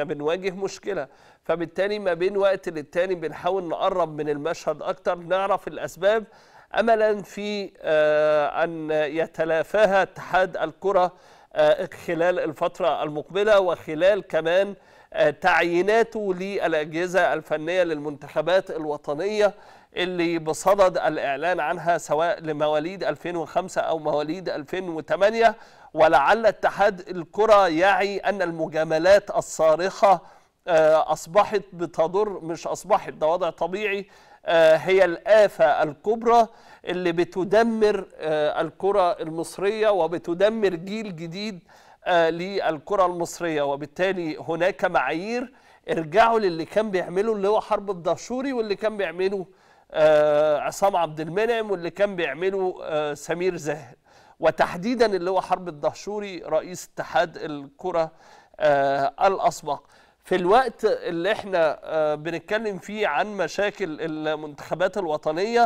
احنا بنواجه مشكله فبالتالي ما بين وقت للتاني بنحاول نقرب من المشهد اكتر نعرف الاسباب املا في آه، ان يتلافاها اتحاد الكره آه، خلال الفترة المقبلة وخلال كمان آه، تعييناته للأجهزة الفنية للمنتخبات الوطنية اللي بصدد الإعلان عنها سواء لمواليد 2005 أو مواليد 2008 ولعل اتحاد الكرة يعي أن المجاملات الصارخة آه، أصبحت بتضر مش أصبحت ده وضع طبيعي آه، هي الآفة الكبرى اللي بتدمر آه، الكرة المصرية وبتدمر جيل جديد للكرة المصرية وبالتالي هناك معايير ارجعوا للي كان بيعمله اللي هو حرب الدهشوري واللي كان بيعمله عصام عبد المنعم واللي كان بيعمله سمير زاهر وتحديدا اللي هو حرب الدهشوري رئيس اتحاد الكرة الأسبق في الوقت اللي احنا آه، بنتكلم فيه عن مشاكل المنتخبات الوطنية